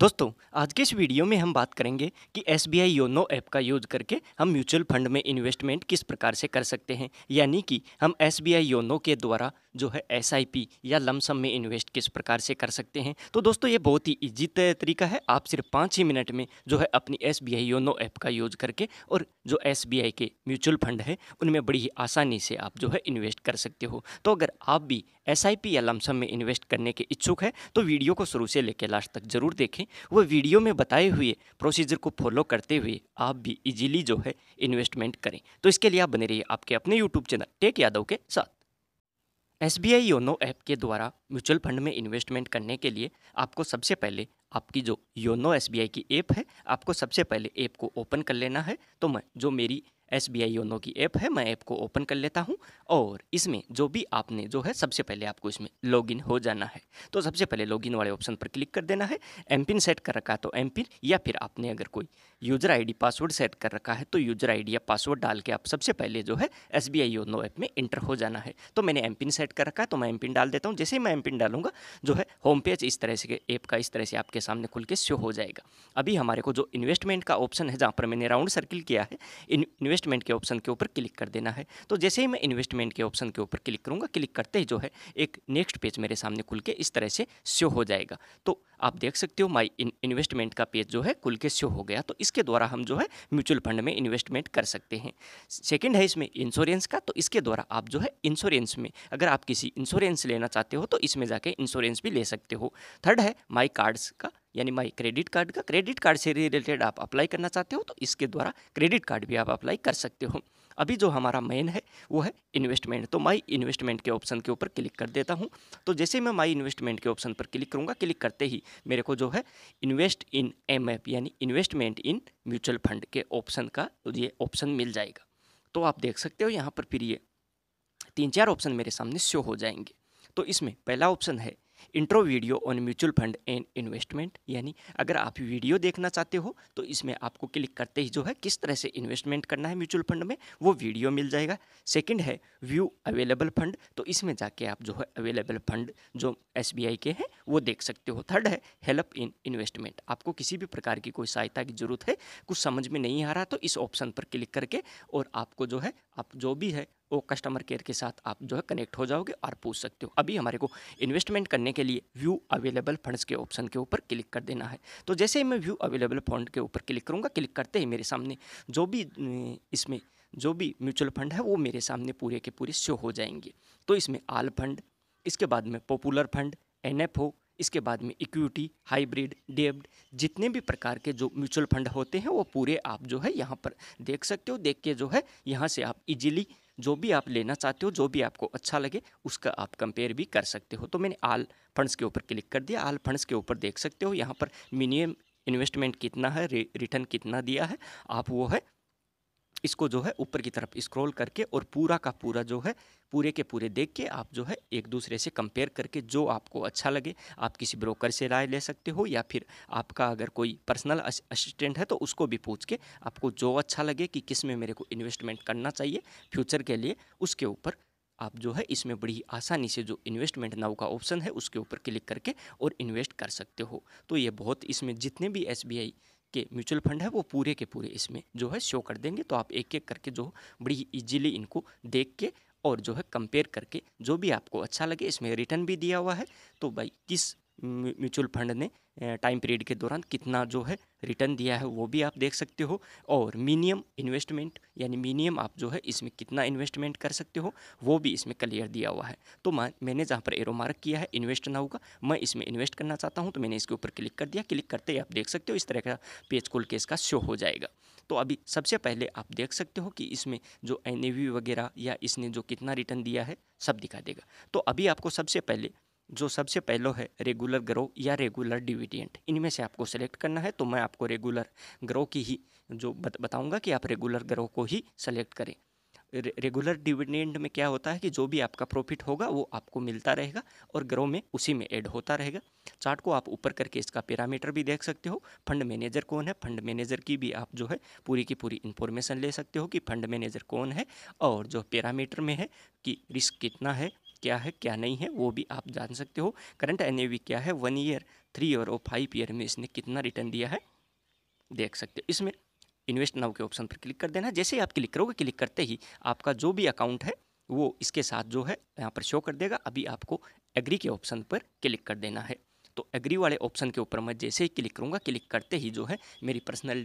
दोस्तों आज के इस वीडियो में हम बात करेंगे कि S B I YONO app का यूज करके हम म्यूचुअल फंड में इन्वेस्टमेंट किस प्रकार से कर सकते हैं यानी कि हम एस बी आई योनो के द्वारा जो है एस आई पी या लमसम में इन्वेस्ट किस प्रकार से कर सकते हैं तो दोस्तों ये बहुत ही ईजी तरीका है आप सिर्फ पाँच ही मिनट में जो है अपनी S B I YONO app का यूज करके और जो एस बी आई के म्यूचुअल फंड है उनमें बड़ी ही आसानी से आप जो है इन्वेस्ट कर सकते हो तो अगर आप भी एस आई पी या लमसम में इन्वेस्ट करने के इच्छुक है तो वीडियो को शुरू से लेकर लास्ट तक जरूर देखें रखें वो वीडियो में बताए हुए प्रोसीजर को फॉलो करते हुए आप भी इजीली जो है इन्वेस्टमेंट करें तो इसके लिए आप बने रहिए आपके अपने यूट्यूब चैनल टेक यादव के साथ S B I YONO app के द्वारा म्यूचुअल फंड में इन्वेस्टमेंट करने के लिए आपको सबसे पहले आपकी जो योनो एस बी आई की ऐप है आपको सबसे पहले ऐप को ओपन कर लेना है तो मैं जो मेरी एस बी आई योनो की ऐप है मैं ऐप को ओपन कर लेता हूँ और इसमें जो भी आपने जो है सबसे पहले आपको इसमें लॉगिन हो जाना है तो सबसे पहले लॉगिन वाले ऑप्शन पर क्लिक कर देना है एम पिन सेट कर रखा है तो एम पिन या फिर आपने अगर कोई यूजर आईडी पासवर्ड सेट कर रखा है तो यूजर आईडी या पासवर्ड डाल के आप सबसे पहले जो है S B I YONO app में इंटर हो जाना है तो मैंने एम पिन सेट कर रखा है तो मैं एम पिन डाल देता हूँ जैसे ही मैं एम पिन डालूंगा जो है होम पेज इस तरह से ऐप का इस तरह से आपके सामने खुल के शो हो जाएगा अभी हमारे को जो इन्वेस्टमेंट का ऑप्शन है जहाँ पर मैंने राउंड सर्किल किया है इन्वेस्ट इन्वेस्टमेंट के ऑप्शन के ऊपर क्लिक कर देना है तो जैसे ही मैं इन्वेस्टमेंट के ऑप्शन के ऊपर क्लिक करूँगा क्लिक करते ही जो है एक नेक्स्ट पेज मेरे सामने खुल के इस तरह से शो हो जाएगा तो आप देख सकते हो माई इन्वेस्टमेंट का पेज जो है खुल के शो हो गया तो इसके द्वारा हम जो है म्यूचुअल फंड में इन्वेस्टमेंट कर सकते हैं सेकेंड है इसमें इंश्योरेंस का तो इसके द्वारा आप जो है इंश्योरेंस में अगर आप किसी इंश्योरेंस लेना चाहते हो तो इसमें जाके इंश्योरेंस भी ले सकते हो थर्ड है माई कार्ड्स का यानी माई क्रेडिट कार्ड का क्रेडिट कार्ड से रिलेटेड आप अप्लाई करना चाहते हो तो इसके द्वारा क्रेडिट कार्ड भी आप अप्लाई कर सकते हो अभी जो हमारा मेन है वो है इन्वेस्टमेंट तो माई इन्वेस्टमेंट के ऑप्शन के ऊपर क्लिक कर देता हूँ तो जैसे मैं माई इन्वेस्टमेंट के ऑप्शन पर क्लिक करूँगा क्लिक करते ही मेरे को जो है इन्वेस्ट इन एम यानी इन्वेस्टमेंट इन म्यूचुअल फंड के ऑप्शन का ये ऑप्शन मिल जाएगा तो आप देख सकते हो यहाँ पर फिर ये तीन चार ऑप्शन मेरे सामने शो हो जाएंगे तो इसमें पहला ऑप्शन है intro video on mutual fund and investment यानी अगर आप वीडियो देखना चाहते हो तो इसमें आपको क्लिक करते ही जो है किस तरह से इन्वेस्टमेंट करना है म्यूचुअल फंड में वो वीडियो मिल जाएगा सेकंड है व्यू अवेलेबल फंड तो इसमें जाके आप जो है अवेलेबल फंड जो एस के हैं वो देख सकते हो थर्ड है हेल्प इन इन्वेस्टमेंट आपको किसी भी प्रकार की कोई सहायता की ज़रूरत है कुछ समझ में नहीं आ रहा तो इस ऑप्शन पर क्लिक करके और आपको जो है आप जो भी है वो कस्टमर केयर के साथ आप जो है कनेक्ट हो जाओगे और पूछ सकते हो अभी हमारे को इन्वेस्टमेंट करने के लिए व्यू अवेलेबल फंड्स के ऑप्शन के ऊपर क्लिक कर देना है तो जैसे ही मैं व्यू अवेलेबल फंड के ऊपर क्लिक करूँगा क्लिक करते ही मेरे सामने जो भी इसमें जो भी म्यूचुअल फंड है वो मेरे सामने पूरे के पूरे शो हो जाएंगे तो इसमें आल फंड इसके बाद में popular fund N F O इसके बाद में इक्विटी हाइब्रिड डेब्ड जितने भी प्रकार के जो म्यूचुअल फंड होते हैं वो पूरे आप जो है यहाँ पर देख सकते हो देख के जो है यहाँ से आप इजीली जो भी आप लेना चाहते हो जो भी आपको अच्छा लगे उसका आप कंपेयर भी कर सकते हो तो मैंने आल फंड्स के ऊपर क्लिक कर दिया आल फंड्स के ऊपर देख सकते हो यहाँ पर मिनिमम इन्वेस्टमेंट कितना है रिटर्न कितना दिया है आप वो है इसको जो है ऊपर की तरफ स्क्रॉल करके और पूरा का पूरा जो है पूरे के पूरे देख के आप जो है एक दूसरे से कंपेयर करके जो आपको अच्छा लगे आप किसी ब्रोकर से राय ले सकते हो या फिर आपका अगर कोई पर्सनल असिस्टेंट है तो उसको भी पूछ के आपको जो अच्छा लगे कि किस में मेरे को इन्वेस्टमेंट करना चाहिए फ्यूचर के लिए उसके ऊपर आप जो है इसमें बड़ी आसानी से जो इन्वेस्टमेंट नाउ का ऑप्शन है उसके ऊपर क्लिक करके और इन्वेस्ट कर सकते हो तो ये बहुत इसमें जितने भी एस के म्यूचुअल फंड है वो पूरे के पूरे इसमें जो है शो कर देंगे तो आप एक एक करके जो बड़ी इजीली इनको देख के और जो है कंपेयर करके जो भी आपको अच्छा लगे इसमें रिटर्न भी दिया हुआ है तो भाई किस म्यूचुअल फंड ने टाइम पीरियड के दौरान कितना जो है रिटर्न दिया है वो भी आप देख सकते हो और मिनिमम इन्वेस्टमेंट यानी मिनिमम आप जो है इसमें कितना इन्वेस्टमेंट कर सकते हो वो भी इसमें क्लियर दिया हुआ है तो मैंने जहाँ पर एरो मार्क किया है इन्वेस्ट ना होगा मैं इसमें इन्वेस्ट करना चाहता हूँ तो मैंने इसके ऊपर क्लिक कर दिया क्लिक करते ही आप देख सकते हो इस तरह का पेज खोल के इसका शो हो जाएगा तो अभी सबसे पहले आप देख सकते हो कि इसमें जो एन वगैरह या इसने जो कितना रिटर्न दिया है सब दिखा देगा तो अभी आपको सबसे पहले जो सबसे पहलो है रेगुलर ग्रो या रेगुलर डिविडेंट इनमें से आपको सेलेक्ट करना है तो मैं आपको रेगुलर ग्रो की ही जो बत, बताऊंगा कि आप रेगुलर ग्रो को ही सेलेक्ट करें रे, रेगुलर डिविडेंड में क्या होता है कि जो भी आपका प्रॉफिट होगा वो आपको मिलता रहेगा और ग्रो में उसी में ऐड होता रहेगा चार्ट को आप ऊपर करके इसका पैरामीटर भी देख सकते हो फंड मैनेजर कौन है फंड मैनेजर की भी आप जो है पूरी की पूरी इन्फॉर्मेशन ले सकते हो कि फंड मैनेजर कौन है और जो पैरामीटर में है कि रिस्क कितना है क्या है क्या नहीं है वो भी आप जान सकते हो करंट एन क्या है वन ईयर थ्री ईयर और फाइव ईयर में इसने कितना रिटर्न दिया है देख सकते हो इसमें इन्वेस्ट नाउ के ऑप्शन पर क्लिक कर देना जैसे ही आप क्लिक करोगे क्लिक करते ही आपका जो भी अकाउंट है वो इसके साथ जो है यहाँ पर शो कर देगा अभी आपको एग्री के ऑप्शन पर क्लिक कर देना है तो एग्री वाले ऑप्शन के ऊपर मैं जैसे ही क्लिक करूँगा क्लिक करते ही जो है मेरी पर्सनल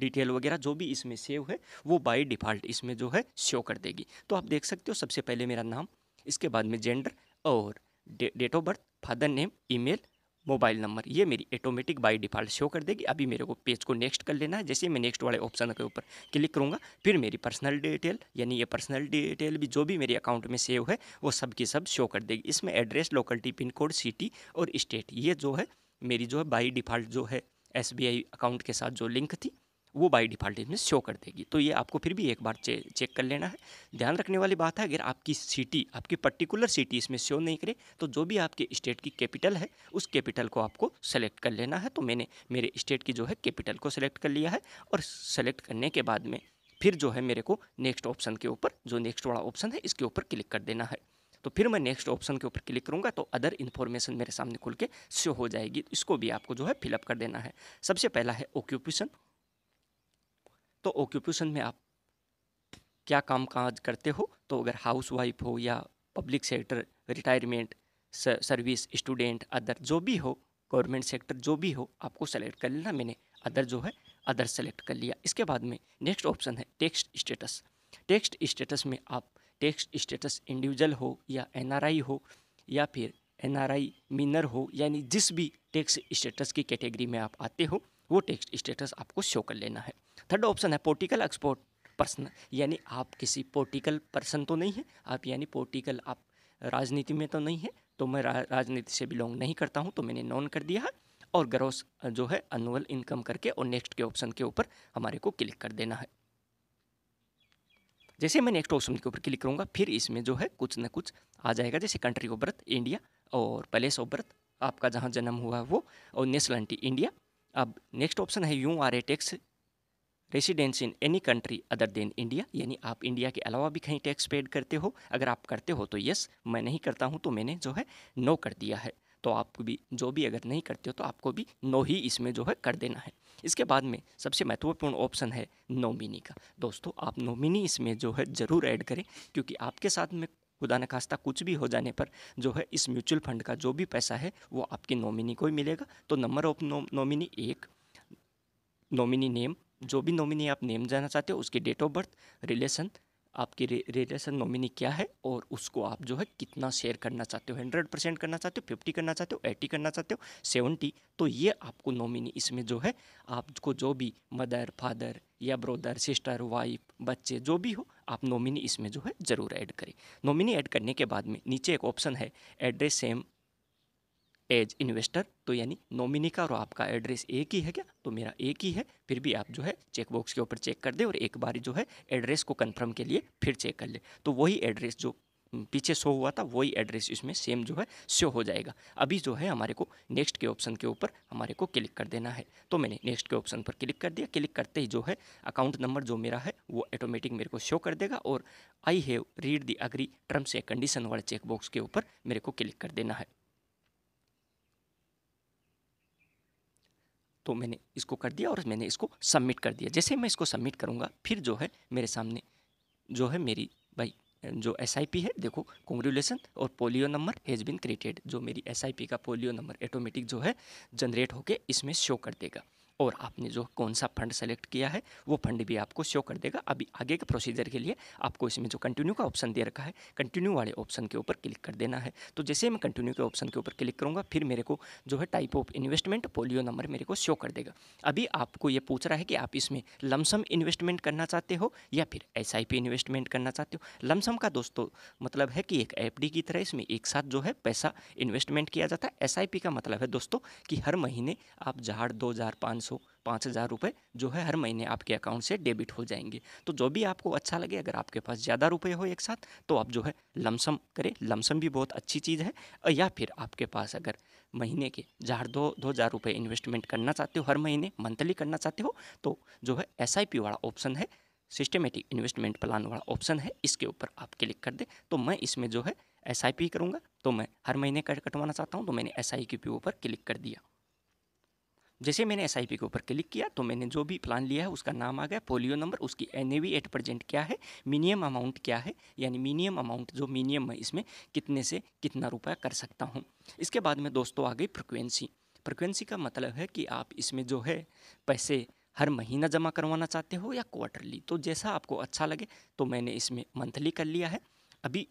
डिटेल वगैरह जो भी इसमें सेव है वो बाय डिफ़ॉल्ट इसमें जो है शो कर देगी तो आप देख सकते हो सबसे पहले मेरा नाम इसके बाद में जेंडर और day, date of birth father name email mobile number ये मेरी ऑटोमेटिक बाई डिफ़ॉल्ट शो कर देगी अभी मेरे को पेज को नेक्स्ट कर लेना है जैसे मैं नेक्स्ट वाले ऑप्शन के ऊपर क्लिक करूँगा फिर मेरी पर्सनल डिटेल यानी ये पर्सनल डिटेल भी जो भी मेरे अकाउंट में सेव है वो सब की सब शो कर देगी इसमें address locality pin code city और स्टेट ये जो है मेरी जो है बाई डिफ़ॉल्ट जो है एस अकाउंट के साथ जो लिंक थी वो बाई डिफ़ॉल्ट इसमें शो कर देगी तो ये आपको फिर भी एक बार चे, चेक कर लेना है ध्यान रखने वाली बात है अगर आपकी सिटी आपकी पर्टिकुलर सिटी इसमें शो नहीं करे तो जो भी आपके स्टेट की कैपिटल है उस कैपिटल को आपको सेलेक्ट कर लेना है तो मैंने मेरे स्टेट की जो है कैपिटल को सेलेक्ट कर लिया है और सेलेक्ट करने के बाद में फिर जो है मेरे को नेक्स्ट ऑप्शन के ऊपर जो नेक्स्ट वाला ऑप्शन है इसके ऊपर क्लिक कर देना है तो फिर मैं नेक्स्ट ऑप्शन के ऊपर क्लिक करूंगा तो अदर इन्फॉर्मेशन मेरे सामने खुल के शो हो जाएगी इसको भी आपको जो है फिलअप कर देना है सबसे पहला है ऑक्यूपेशन तो ऑक्यूपेशन में आप क्या काम काज करते हो तो अगर हाउस वाइफ हो या public sector retirement service student other जो भी हो गवर्नमेंट सेक्टर जो भी हो आपको सेलेक्ट कर लेना मैंने अदर जो है अदर सेलेक्ट कर लिया इसके बाद में नेक्स्ट ऑप्शन है टेक्स्ट स्टेटस टेक्स्ट स्टेटस में आप टेक्स्ट स्टेटस इंडिविजुअल हो या एनआरआई हो या फिर एनआरआई मिनर हो यानी जिस भी टैक्स स्टेटस की कैटेगरी में आप आते हो वो टैक्स स्टेटस आपको शो कर लेना है थर्ड ऑप्शन है पोर्टिकल एक्सपोर्ट पर्सन यानी आप किसी पोर्टिकल पर्सन तो नहीं है आप यानी पोर्टिकल आप राजनीति में तो नहीं है तो मैं रा, राजनीति से बिलोंग नहीं करता हूँ तो मैंने नॉन कर दिया और ग्रॉस जो है अनुअल इनकम करके और नेक्स्ट के ऑप्शन के ऊपर हमारे को क्लिक कर देना है जैसे मैं नेक्स्ट ऑप्शन के ऊपर क्लिक करूँगा फिर इसमें जो है कुछ ना कुछ आ जाएगा जैसे कंट्री ऑफ बर्थ इंडिया और प्लेस ऑफ बर्थ आपका जहाँ जन्म हुआ है वो और नेशनलिटी इंडिया अब नेक्स्ट ऑप्शन है you are a tax residence in any country other than India यानी आप इंडिया के अलावा भी कहीं टैक्स पेड करते हो अगर आप करते हो तो यस मैं नहीं करता हूँ तो मैंने जो है नो कर दिया है तो आपको भी जो भी अगर नहीं करते हो तो आपको भी नो ही इसमें जो है कर देना है इसके बाद में सबसे महत्वपूर्ण ऑप्शन है नोमिनी का दोस्तों आप नोमिनी इसमें जो है ज़रूर ऐड करें क्योंकि आपके साथ में खुदा न खास्ता कुछ भी हो जाने पर जो है इस म्यूचुअल फंड का जो भी पैसा है वो आपके नॉमिनी को ही मिलेगा तो नंबर ऑफ नॉमिनी एक नॉमिनी नेम जो भी नॉमिनी आप नेम जानना चाहते हो उसकी डेट ऑफ बर्थ रिलेशन आपकी रे, रिलेशन नॉमिनी क्या है और उसको आप जो है कितना शेयर करना चाहते हो हंड्रेड परसेंट करना चाहते हो फिफ्टी करना चाहते हो एटी करना चाहते हो सेवेंटी तो ये आपको नॉमिनी इसमें जो है आपको जो भी मदर फादर या ब्रोदर सिस्टर वाइफ बच्चे जो भी हो आप नॉमिनी इसमें जो है ज़रूर ऐड करें नॉमिनी ऐड करने के बाद में नीचे एक ऑप्शन है एड्रेस सेम एज इन्वेस्टर तो यानी नॉमिनी का और आपका एड्रेस एक ही है क्या तो मेरा एक ही है फिर भी आप जो है चेक बॉक्स के ऊपर चेक कर दे और एक बार जो है एड्रेस को कंफर्म के लिए फिर चेक कर ले तो वही एड्रेस जो पीछे शो हुआ था वही एड्रेस इसमें सेम जो है शो हो जाएगा अभी जो है हमारे को नेक्स्ट के ऑप्शन के ऊपर हमारे को क्लिक कर देना है तो मैंने नेक्स्ट के ऑप्शन पर क्लिक कर दिया क्लिक करते ही जो है अकाउंट नंबर जो मेरा है वो ऑटोमेटिक मेरे को शो कर देगा और I have read the agree terms and condition वाले चेकबॉक्स के ऊपर मेरे को क्लिक कर देना है तो मैंने इसको कर दिया और मैंने इसको सबमिट कर दिया जैसे मैं इसको सबमिट करूँगा फिर जो है मेरे सामने जो है मेरी भाई जो एस है देखो कॉन्ग्रेचुलेसन और folio number has been created जो मेरी एस का पोलियो नंबर ऑटोमेटिक जो है जनरेट होके इसमें शो कर देगा और आपने जो कौन सा फंड सेलेक्ट किया है वो फंड भी आपको शो कर देगा अभी आगे के प्रोसीजर के लिए आपको इसमें जो कंटिन्यू का ऑप्शन दे रखा है कंटिन्यू वाले ऑप्शन के ऊपर क्लिक कर देना है तो जैसे मैं कंटिन्यू के ऑप्शन के ऊपर क्लिक करूँगा फिर मेरे को जो है type of investment folio number मेरे को शो कर देगा अभी आपको ये पूछ रहा है कि आप इसमें लमसम इन्वेस्टमेंट करना चाहते हो या फिर एस इन्वेस्टमेंट करना चाहते हो लमसम का दोस्तों मतलब है कि एक एफ की तरह इसमें एक साथ जो है पैसा इन्वेस्टमेंट किया जाता है एस का मतलब है दोस्तों कि हर महीने आप जहाड़ दो हजार पाँच सौ पाँच हज़ार रुपये जो है हर महीने आपके अकाउंट से डेबिट हो जाएंगे तो जो भी आपको अच्छा लगे अगर आपके पास ज़्यादा रुपये हो एक साथ तो आप जो है लमसम करें लमसम भी बहुत अच्छी चीज़ है या फिर आपके पास अगर महीने के हजार दो दो हज़ार रुपये इन्वेस्टमेंट करना चाहते हो हर महीने मंथली करना चाहते हो तो जो है एस वाला ऑप्शन है सिस्टमेटिक इन्वेस्टमेंट प्लान वाला ऑप्शन है इसके ऊपर आप क्लिक कर दें तो मैं इसमें जो है एस आई पी करूँगा तो मैं हर महीने कटवाना चाहता हूँ तो मैंने एस आई के ऊपर क्लिक कर दिया जैसे मैंने एस के ऊपर क्लिक किया तो मैंने जो भी प्लान लिया है उसका नाम आ गया पोलियो नंबर उसकी एन एट प्रजेंट क्या है मिनिमम अमाउंट क्या है यानी मिनिमम अमाउंट जो मिनिमम है इसमें कितने से कितना रुपया कर सकता हूँ इसके बाद में दोस्तों आ गई फ्रिक्वेंसी फ्रिक्वेंसी का मतलब है कि आप इसमें जो है पैसे हर महीना जमा करवाना चाहते हो या क्वार्टरली तो जैसा आपको अच्छा लगे तो मैंने इसमें मंथली कर लिया है अभी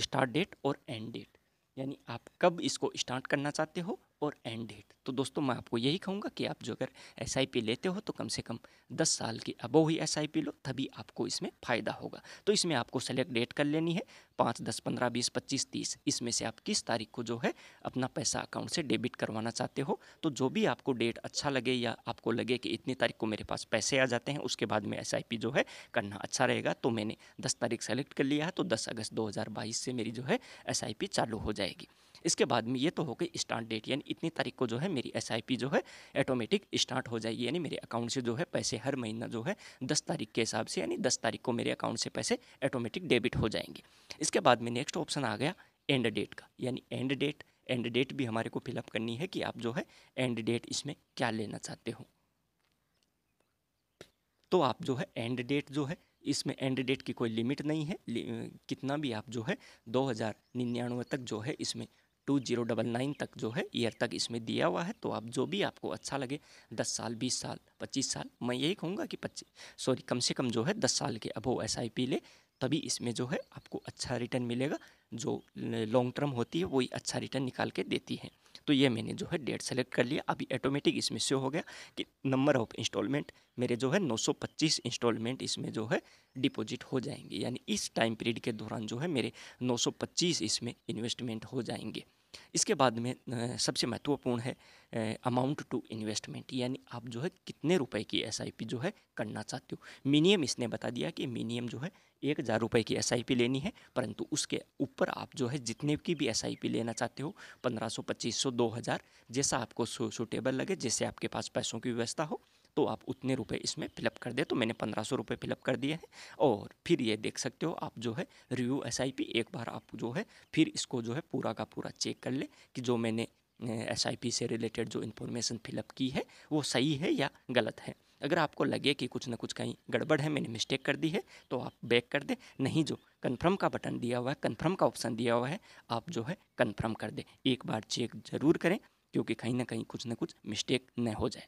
स्टार्ट डेट और एंड डेट यानी आप कब इसको स्टार्ट करना चाहते हो और एंड डेट तो दोस्तों मैं आपको यही कहूँगा कि आप जो अगर एस लेते हो तो कम से कम दस साल के अबो ही एस लो तभी आपको इसमें फ़ायदा होगा तो इसमें आपको सेलेक्ट डेट कर लेनी है पाँच दस पंद्रह बीस पच्चीस तीस इसमें से आप किस तारीख को जो है अपना पैसा अकाउंट से डेबिट करवाना चाहते हो तो जो भी आपको डेट अच्छा लगे या आपको लगे कि इतनी तारीख को मेरे पास पैसे आ जाते हैं उसके बाद में एस जो है करना अच्छा रहेगा तो मैंने दस तारीख सेलेक्ट कर लिया है तो दस अगस्त दो से मेरी जो है एस चालू हो जाएगी इसके बाद में ये तो हो गई स्टार्ट डेट यानी इतनी तारीख को जो है मेरी एस जो है ऑटोमेटिक स्टार्ट हो जाएगी यानी मेरे अकाउंट से जो है पैसे हर महीना जो है दस तारीख के हिसाब से यानी दस तारीख को मेरे अकाउंट से पैसे ऑटोमेटिक डेबिट हो जाएंगे इसके बाद में नेक्स्ट ऑप्शन आ गया एंड डेट का यानी एंड डेट एंड डेट भी हमारे को फिलअप करनी है कि आप जो है एंड डेट इसमें क्या लेना चाहते हो तो आप जो है एंड डेट जो है इसमें एंड डेट की कोई लिमिट नहीं है कितना भी आप जो है दो हज़ार निन्यानवे तक जो है इसमें टू जीरो डबल नाइन तक जो है ईयर तक इसमें दिया हुआ है तो आप जो भी आपको अच्छा लगे दस साल बीस साल पच्चीस साल मैं यही कहूँगा कि पच्चीस सॉरी कम से कम जो है दस साल के अबो एस आई पी ले तभी इसमें जो है आपको अच्छा रिटर्न मिलेगा जो लॉन्ग टर्म होती है वही अच्छा रिटर्न निकाल के देती है तो ये मैंने जो है डेट सेलेक्ट कर लिया अभी ऑटोमेटिक इसमें से हो गया कि नंबर ऑफ इंस्टॉलमेंट मेरे जो है 925 इंस्टॉलमेंट इसमें जो है डिपॉजिट हो जाएंगे यानी इस टाइम पीरियड के दौरान जो है मेरे 925 इसमें इन्वेस्टमेंट हो जाएंगे इसके बाद में सबसे महत्वपूर्ण है अमाउंट टू इन्वेस्टमेंट यानी आप जो है कितने रुपए की एस जो है करना चाहते हो मिनिमम इसने बता दिया कि मिनिमम जो है एक हज़ार रुपये की एस लेनी है परंतु उसके ऊपर आप जो है जितने की भी एस लेना चाहते हो पंद्रह सौ पच्चीस सौ दो हज़ार जैसा आपको सूटेबल लगे जैसे आपके पास पैसों की व्यवस्था हो तो आप उतने रुपए इसमें फिलअप कर दे तो मैंने पंद्रह सौ रुपये फिलअप कर दिए हैं और फिर ये देख सकते हो आप जो है रिव्यू एस एक बार आप जो है फिर इसको जो है पूरा का पूरा चेक कर ले कि जो मैंने एस से रिलेटेड जो इन्फॉर्मेशन फिलअप की है वो सही है या गलत है अगर आपको लगे कि कुछ ना कुछ कहीं गड़बड़ है मैंने मिस्टेक कर दी है तो आप बैक कर दें नहीं जो कन्फर्म का बटन दिया हुआ है कन्फर्म का ऑप्शन दिया हुआ है आप जो है कन्फर्म कर दें एक बार चेक ज़रूर करें क्योंकि कहीं ना कहीं कुछ ना कुछ मिस्टेक न हो जाए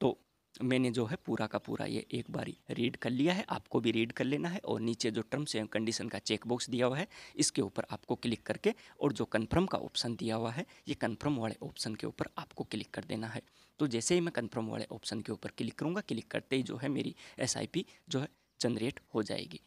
तो मैंने जो है पूरा का पूरा ये एक बारी रीड कर लिया है आपको भी रीड कर लेना है और नीचे जो टर्म्स एंड कंडीशन का चेक बॉक्स दिया हुआ है इसके ऊपर आपको क्लिक करके और जो कन्फर्म का ऑप्शन दिया हुआ है ये कन्फर्म वाले ऑप्शन के ऊपर आपको क्लिक कर देना है तो जैसे ही मैं कन्फर्म वाले ऑप्शन के ऊपर क्लिक करूँगा क्लिक करते ही जो है मेरी एस जो है जनरेट हो जाएगी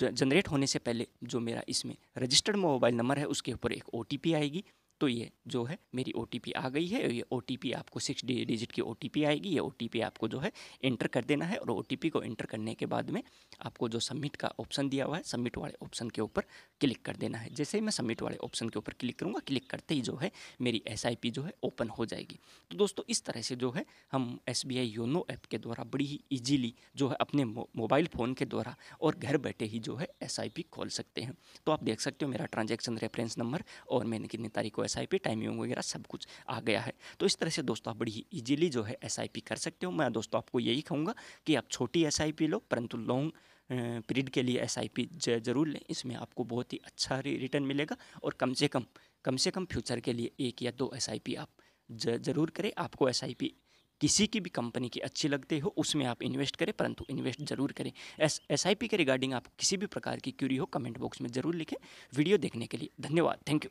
जनरेट होने से पहले जो मेरा इसमें रजिस्टर्ड मोबाइल नंबर है उसके ऊपर एक ओ आएगी तो ये जो है मेरी ओ आ गई है ये ओ आपको सिक्स डिजिट की ओ आएगी ये ओ आपको जो है इंटर कर देना है और ओ को इंटर करने के बाद में आपको जो सबमिट का ऑप्शन दिया हुआ है सबमिट वाले ऑप्शन के ऊपर क्लिक कर देना है जैसे ही मैं सबमिट वाले ऑप्शन के ऊपर क्लिक करूँगा क्लिक करते ही जो है मेरी एस जो है ओपन हो जाएगी तो दोस्तों इस तरह से जो है हम एस बी योनो ऐप के द्वारा बड़ी ही ईजीली जो है अपने मोबाइल फ़ोन के द्वारा और घर बैठे ही जो है एस खोल सकते हैं तो आप देख सकते हो मेरा ट्रांजेक्शन रेफरेंस नंबर और मैंने कितनी तारीख को एस आई पी टाइमिंग वगैरह सब कुछ आ गया है तो इस तरह से दोस्तों आप बड़ी ही ईजिली जो है एस आई पी कर सकते हो मैं दोस्तों आपको यही कहूँगा कि आप छोटी एस आई पी लो परंतु लॉन्ग पीरियड के लिए एस आई पी ज़रूर लें इसमें आपको बहुत ही अच्छा रिटर्न मिलेगा और कम से कम कम से कम फ्यूचर के लिए एक या दो एस आई पी आप ज़रूर करें आपको एस आई पी किसी की भी कंपनी की अच्छी लगती हो उसमें आप इन्वेस्ट करें परंतु इन्वेस्ट जरूर करें एस एस आई पी के रिगार्डिंग आप किसी भी प्रकार की क्यूरी हो कमेंट बॉक्स में ज़रूर लिखें वीडियो देखने के लिए धन्यवाद थैंक यू